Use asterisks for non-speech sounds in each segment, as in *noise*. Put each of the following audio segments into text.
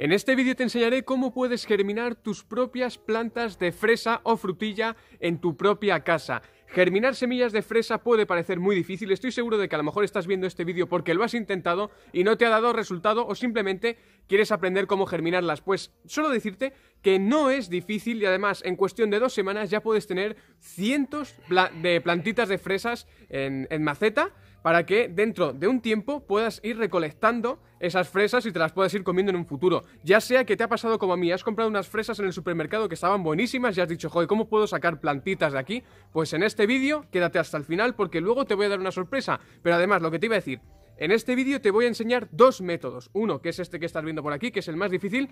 En este vídeo te enseñaré cómo puedes germinar tus propias plantas de fresa o frutilla en tu propia casa Germinar semillas de fresa puede parecer muy difícil, estoy seguro de que a lo mejor estás viendo este vídeo porque lo has intentado y no te ha dado resultado o simplemente quieres aprender cómo germinarlas. Pues solo decirte que no es difícil y además en cuestión de dos semanas ya puedes tener cientos de plantitas de fresas en, maceta para que dentro de un tiempo puedas ir recolectando esas fresas y te las puedas ir comiendo en un futuro. Ya sea que te ha pasado como a mí, has comprado unas fresas en el supermercado que estaban buenísimas y has dicho, joder, ¿cómo puedo sacar plantitas de aquí? Pues en este este vídeo, quédate hasta el final porque luego te voy a dar una sorpresa. Pero además, lo que te iba a decir, en este vídeo te voy a enseñar dos métodos. Uno, que es este que estás viendo por aquí, que es el más difícil,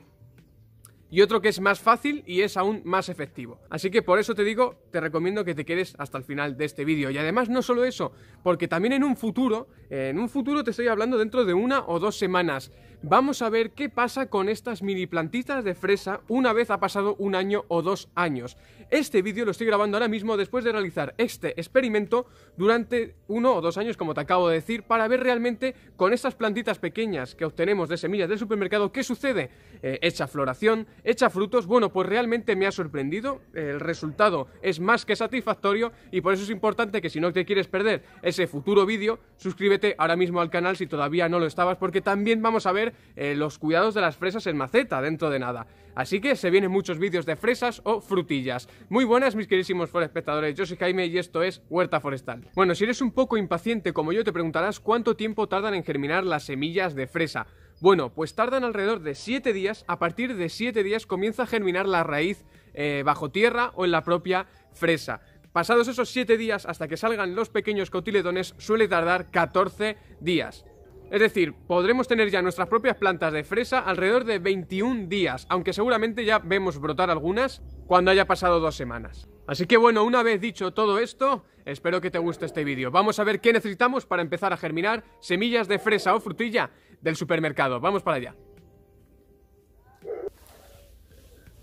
y otro que es más fácil y es aún más efectivo. Así que por eso te digo, te recomiendo que te quedes hasta el final de este vídeo. Y además no solo eso, porque también en un futuro, en un futuro te estoy hablando dentro de una o dos semanas, Vamos a ver qué pasa con estas mini plantitas de fresa una vez ha pasado un año o dos años. Este vídeo lo estoy grabando ahora mismo después de realizar este experimento durante uno o dos años, como te acabo de decir, para ver realmente con estas plantitas pequeñas que obtenemos de semillas del supermercado qué sucede. Eh, hecha floración, hecha frutos, bueno, pues realmente me ha sorprendido, el resultado es más que satisfactorio y por eso es importante que si no te quieres perder ese futuro vídeo, suscríbete ahora mismo al canal si todavía no lo estabas porque también vamos a ver eh, los cuidados de las fresas en maceta dentro de nada. Así que se vienen muchos vídeos de fresas o frutillas. Muy buenas mis queridísimos espectadores yo soy Jaime y esto es Huerta Forestal. Bueno, si eres un poco impaciente como yo te preguntarás cuánto tiempo tardan en germinar las semillas de fresa. Bueno, pues tardan alrededor de 7 días, a partir de 7 días comienza a germinar la raíz eh, bajo tierra o en la propia fresa. Pasados esos 7 días hasta que salgan los pequeños cotiledones suele tardar 14 días. Es decir, podremos tener ya nuestras propias plantas de fresa alrededor de 21 días, aunque seguramente ya vemos brotar algunas cuando haya pasado dos semanas. Así que bueno, una vez dicho todo esto, espero que te guste este vídeo. Vamos a ver qué necesitamos para empezar a germinar semillas de fresa o frutilla del supermercado. Vamos para allá.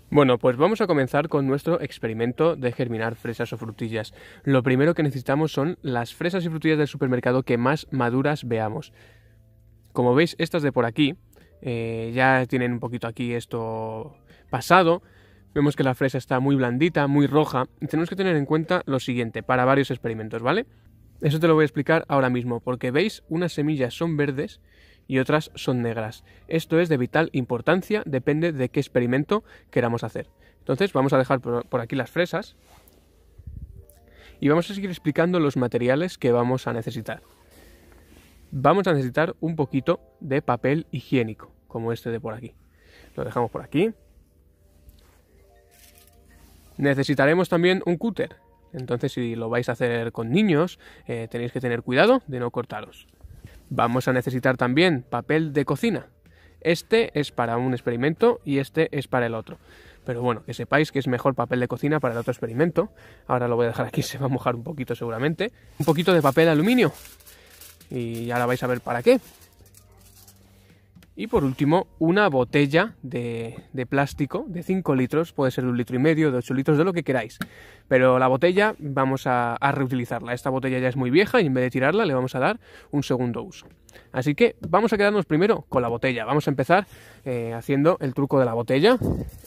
Bueno, pues vamos a comenzar con nuestro experimento de germinar fresas o frutillas. Lo primero que necesitamos son las fresas y frutillas del supermercado que más maduras veamos. Como veis, estas de por aquí eh, ya tienen un poquito aquí esto pasado. Vemos que la fresa está muy blandita, muy roja. tenemos que tener en cuenta lo siguiente para varios experimentos, ¿vale? Eso te lo voy a explicar ahora mismo, porque veis, unas semillas son verdes y otras son negras. Esto es de vital importancia, depende de qué experimento queramos hacer. Entonces vamos a dejar por aquí las fresas y vamos a seguir explicando los materiales que vamos a necesitar vamos a necesitar un poquito de papel higiénico, como este de por aquí. Lo dejamos por aquí. Necesitaremos también un cúter. Entonces, si lo vais a hacer con niños, eh, tenéis que tener cuidado de no cortaros. Vamos a necesitar también papel de cocina. Este es para un experimento y este es para el otro. Pero bueno, que sepáis que es mejor papel de cocina para el otro experimento. Ahora lo voy a dejar aquí, *laughs* se va a mojar un poquito seguramente. Un poquito de papel aluminio. Y ahora vais a ver para qué. Y por último, una botella de, plástico de 5 litros, puede ser de un litro y medio, de 8 litros, de lo que queráis. Pero la botella vamos a, reutilizarla. Esta botella ya es muy vieja y en vez de tirarla le vamos a dar un segundo uso. Así que vamos a quedarnos primero con la botella. Vamos a empezar eh, haciendo el truco de la botella.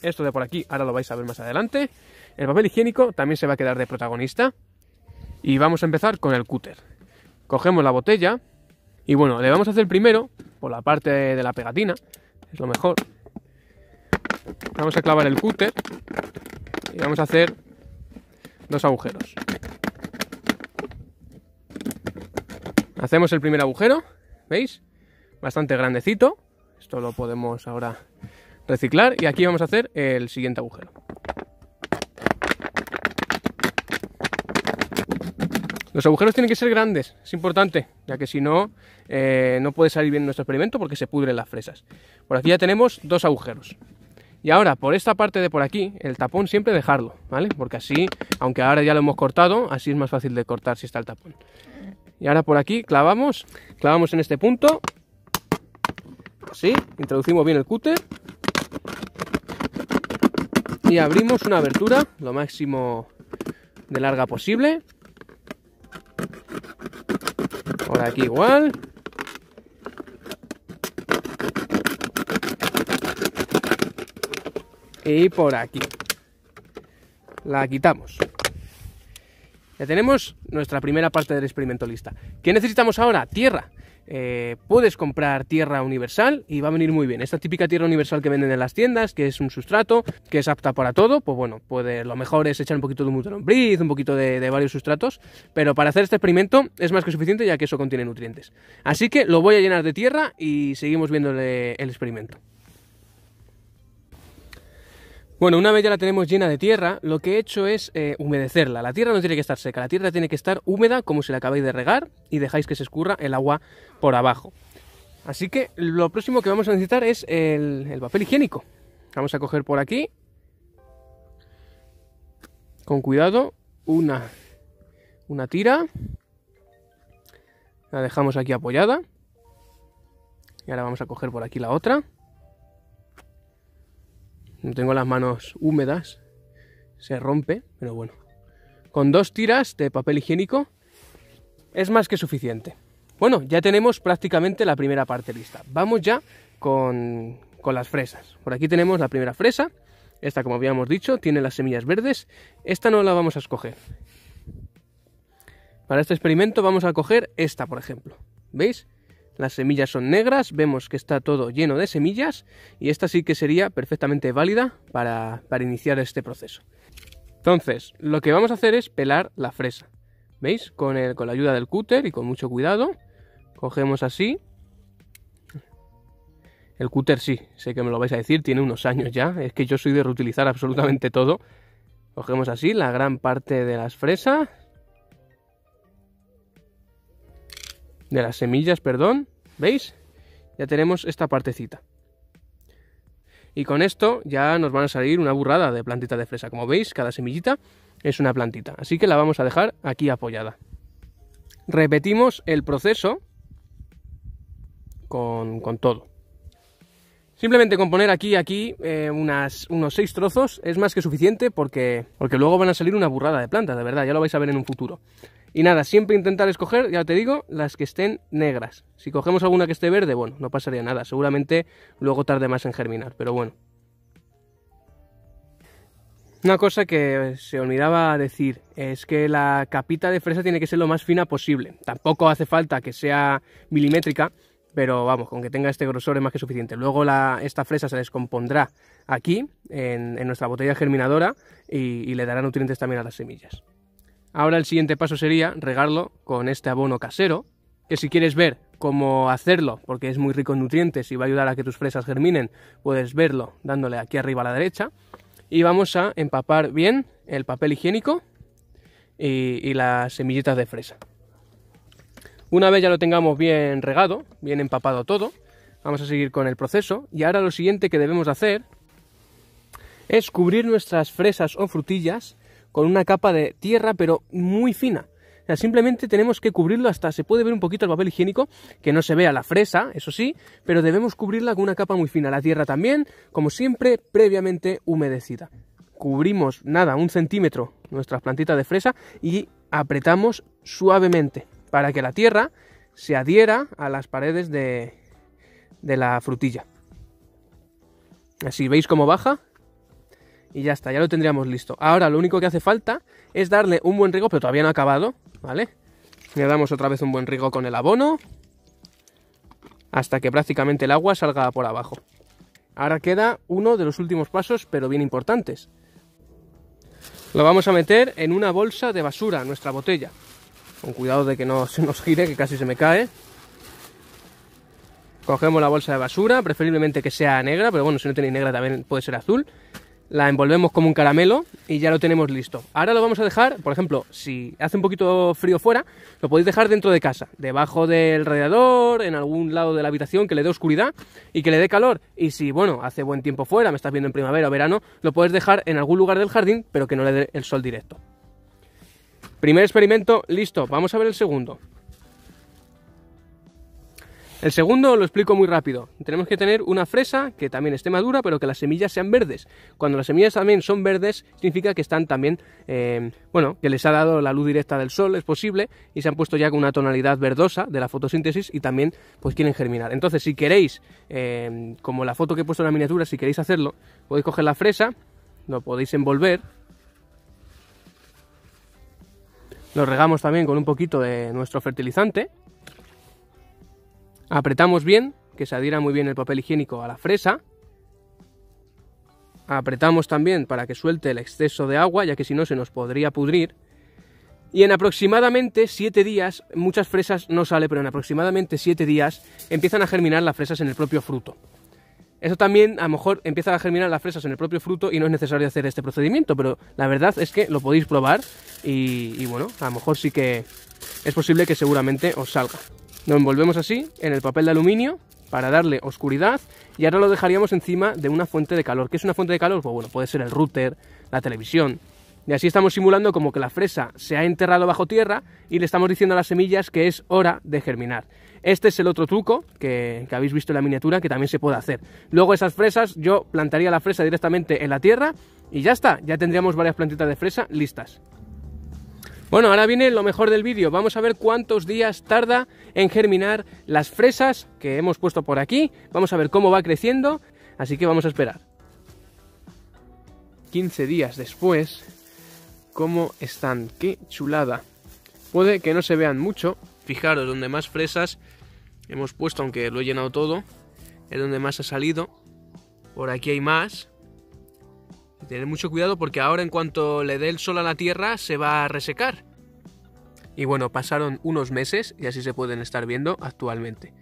Esto de por aquí ahora lo vais a ver más adelante. El papel higiénico también se va a quedar de protagonista. Y vamos a empezar con el cúter. Cogemos la botella y bueno, le vamos a hacer primero por la parte de la pegatina, es lo mejor. Vamos a clavar el cúter y vamos a hacer dos agujeros. Hacemos el primer agujero, ¿veis? Bastante grandecito. Esto lo podemos ahora reciclar y aquí vamos a hacer el siguiente agujero. Los agujeros tienen que ser grandes, es importante, ya que si no, eh, no puede salir bien nuestro experimento porque se pudren las fresas. Por aquí ya tenemos dos agujeros. Y ahora, por esta parte de por aquí, el tapón siempre dejarlo, ¿vale? Porque así, aunque ahora ya lo hemos cortado, así es más fácil de cortar si está el tapón. Y ahora por aquí clavamos, clavamos en este punto, así, introducimos bien el cúter y abrimos una abertura lo máximo de larga posible por aquí igual. Y por aquí. La quitamos. Ya tenemos nuestra primera parte del experimento lista. ¿Qué necesitamos ahora? Tierra. Eh, puedes comprar tierra universal y va a venir muy bien. Esta típica tierra universal que venden en las tiendas, que es un sustrato, que es apta para todo, pues bueno, lo mejor es echar un poquito de un de un poquito de, de, varios sustratos, pero para hacer este experimento es más que suficiente ya que eso contiene nutrientes. Así que lo voy a llenar de tierra y seguimos viendo el experimento. Bueno, una vez ya la tenemos llena de tierra, lo que he hecho es eh, humedecerla. La tierra no tiene que estar seca, la tierra tiene que estar húmeda como si la acabáis de regar y dejáis que se escurra el agua por abajo. Así que lo próximo que vamos a necesitar es el, papel higiénico. Vamos a coger por aquí, con cuidado, una, una tira. La dejamos aquí apoyada. Y ahora vamos a coger por aquí la otra. No tengo las manos húmedas, se rompe, pero bueno. Con dos tiras de papel higiénico es más que suficiente. Bueno, ya tenemos prácticamente la primera parte lista. Vamos ya con, con las fresas. Por aquí tenemos la primera fresa. Esta, como habíamos dicho, tiene las semillas verdes. Esta no la vamos a escoger. Para este experimento vamos a coger esta, por ejemplo. ¿Veis? las semillas son negras, vemos que está todo lleno de semillas y esta sí que sería perfectamente válida para, iniciar este proceso. Entonces, lo que vamos a hacer es pelar la fresa. ¿Veis? Con, el, con la ayuda del cúter y con mucho cuidado, cogemos así. El cúter sí, sé que me lo vais a decir, tiene unos años ya, es que yo soy de reutilizar absolutamente todo. Cogemos así la gran parte de las fresas, de las semillas, perdón, ¿veis? Ya tenemos esta partecita. Y con esto ya nos van a salir una burrada de plantita de fresa. Como veis, cada semillita es una plantita. Así que la vamos a dejar aquí apoyada. Repetimos el proceso con, con todo. Simplemente con poner aquí aquí eh, unas, unos seis trozos es más que suficiente porque, porque luego van a salir una burrada de plantas, de verdad, ya lo vais a ver en un futuro. Y nada, siempre intentar escoger, ya te digo, las que estén negras. Si cogemos alguna que esté verde, bueno, no pasaría nada. Seguramente luego tarde más en germinar, pero bueno. Una cosa que se olvidaba decir es que la capita de fresa tiene que ser lo más fina posible. Tampoco hace falta que sea milimétrica, pero vamos, con que tenga este grosor es más que suficiente. Luego esta fresa se descompondrá aquí, en, nuestra botella germinadora, y, y le dará nutrientes también a las semillas. Ahora el siguiente paso sería regarlo con este abono casero, que si quieres ver cómo hacerlo, porque es muy rico en nutrientes y va a ayudar a que tus fresas germinen, puedes verlo dándole aquí arriba a la derecha. Y vamos a empapar bien el papel higiénico y, las semillitas de fresa. Una vez ya lo tengamos bien regado, bien empapado todo, vamos a seguir con el proceso y ahora lo siguiente que debemos hacer es cubrir nuestras fresas o frutillas con una capa de tierra, pero muy fina. simplemente tenemos que cubrirlo hasta se puede ver un poquito el papel higiénico, que no se vea la fresa, eso sí, pero debemos cubrirla con una capa muy fina. La tierra también, como siempre, previamente humedecida. Cubrimos nada, un centímetro, ...nuestra plantita de fresa y apretamos suavemente para que la tierra se adhiera a las paredes de, de la frutilla. Así veis cómo baja, y ya está, ya lo tendríamos listo. Ahora lo único que hace falta es darle un buen riego, pero todavía no ha acabado, ¿vale? Le damos otra vez un buen riego con el abono hasta que prácticamente el agua salga por abajo. Ahora queda uno de los últimos pasos, pero bien importantes. Lo vamos a meter en una bolsa de basura, nuestra botella. Con cuidado de que no se nos gire, que casi se me cae. Cogemos la bolsa de basura, preferiblemente que sea negra, pero bueno, si no tenéis negra también puede ser azul la envolvemos como un caramelo y ya lo tenemos listo. Ahora lo vamos a dejar, por ejemplo, si hace un poquito frío fuera, lo podéis dejar dentro de casa, debajo del radiador, en algún lado de la habitación que le dé oscuridad y que le dé calor. Y si, bueno, hace buen tiempo fuera, me estás viendo en primavera o verano, lo puedes dejar en algún lugar del jardín, pero que no le dé el sol directo. Primer experimento, listo, vamos a ver el segundo. El segundo lo explico muy rápido. Tenemos que tener una fresa que también esté madura, pero que las semillas sean verdes. Cuando las semillas también son verdes, significa que están también, eh, bueno, que les ha dado la luz directa del sol, es posible, y se han puesto ya con una tonalidad verdosa de la fotosíntesis y también, pues quieren germinar. Entonces, si queréis, eh, como la foto que he puesto en la miniatura, si queréis hacerlo, podéis coger la fresa, lo podéis envolver, lo regamos también con un poquito de nuestro fertilizante Apretamos bien, que se adhiera muy bien el papel higiénico a la fresa. Apretamos también para que suelte el exceso de agua, ya que si no se nos podría pudrir. Y en aproximadamente 7 días, muchas fresas no sale, pero en aproximadamente 7 días empiezan a germinar las fresas en el propio fruto. Eso también, a lo mejor, empiezan a germinar las fresas en el propio fruto y no es necesario hacer este procedimiento, pero la verdad es que lo podéis probar y bueno, a lo mejor sí que es posible que seguramente os salga nos envolvemos así en el papel de aluminio para darle oscuridad y ahora lo dejaríamos encima de una fuente de calor. ¿Qué es una fuente de calor? Pues bueno, puede ser el router, la televisión. Y así estamos simulando como que la fresa se ha enterrado bajo tierra y le estamos diciendo a las semillas que es hora de germinar. Este es el otro truco que, que habéis visto en la miniatura que también se puede hacer. Luego esas fresas, yo plantaría la fresa directamente en la tierra y ya está, ya tendríamos varias plantitas de fresa listas. Bueno, ahora viene lo mejor del vídeo. Vamos a ver cuántos días tarda en germinar las fresas que hemos puesto por aquí. Vamos a ver cómo va creciendo. Así que vamos a esperar. 15 días después, ¿cómo están? ¡Qué chulada! Puede que no se vean mucho. Fijaros, donde más fresas hemos puesto, aunque lo he llenado todo, es donde más ha salido. Por aquí hay más. Tener mucho cuidado porque ahora en cuanto le dé el sol a la tierra se va a resecar. Y bueno, pasaron unos meses y así se pueden estar viendo actualmente.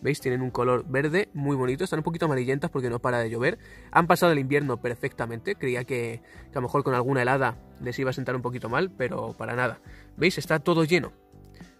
¿Veis? Tienen un color verde muy bonito, están un poquito amarillentas porque no para de llover. Han pasado el invierno perfectamente, creía que, que a lo mejor con alguna helada les iba a sentar un poquito mal, pero para nada. ¿Veis? Está todo lleno.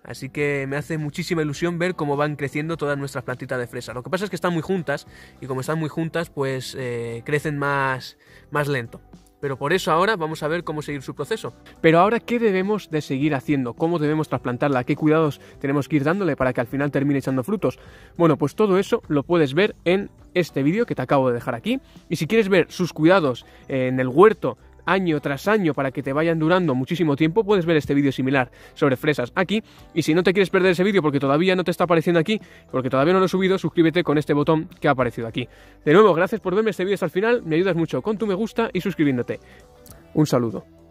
Así que me hace muchísima ilusión ver cómo van creciendo todas nuestras plantitas de fresa. Lo que pasa es que están muy juntas y como están muy juntas pues eh, crecen más, más lento. Pero por eso ahora vamos a ver cómo seguir su proceso. Pero ahora, ¿qué debemos de seguir haciendo? ¿Cómo debemos trasplantarla? ¿Qué cuidados tenemos que ir dándole para que al final termine echando frutos? Bueno, pues todo eso lo puedes ver en este vídeo que te acabo de dejar aquí. Y si quieres ver sus cuidados en el huerto año tras año para que te vayan durando muchísimo tiempo, puedes ver este vídeo similar sobre fresas aquí. Y si no te quieres perder ese vídeo porque todavía no te está apareciendo aquí, porque todavía no lo he subido, suscríbete con este botón que ha aparecido aquí. De nuevo, gracias por verme este vídeo hasta el final, me ayudas mucho con tu me gusta y suscribiéndote. Un saludo.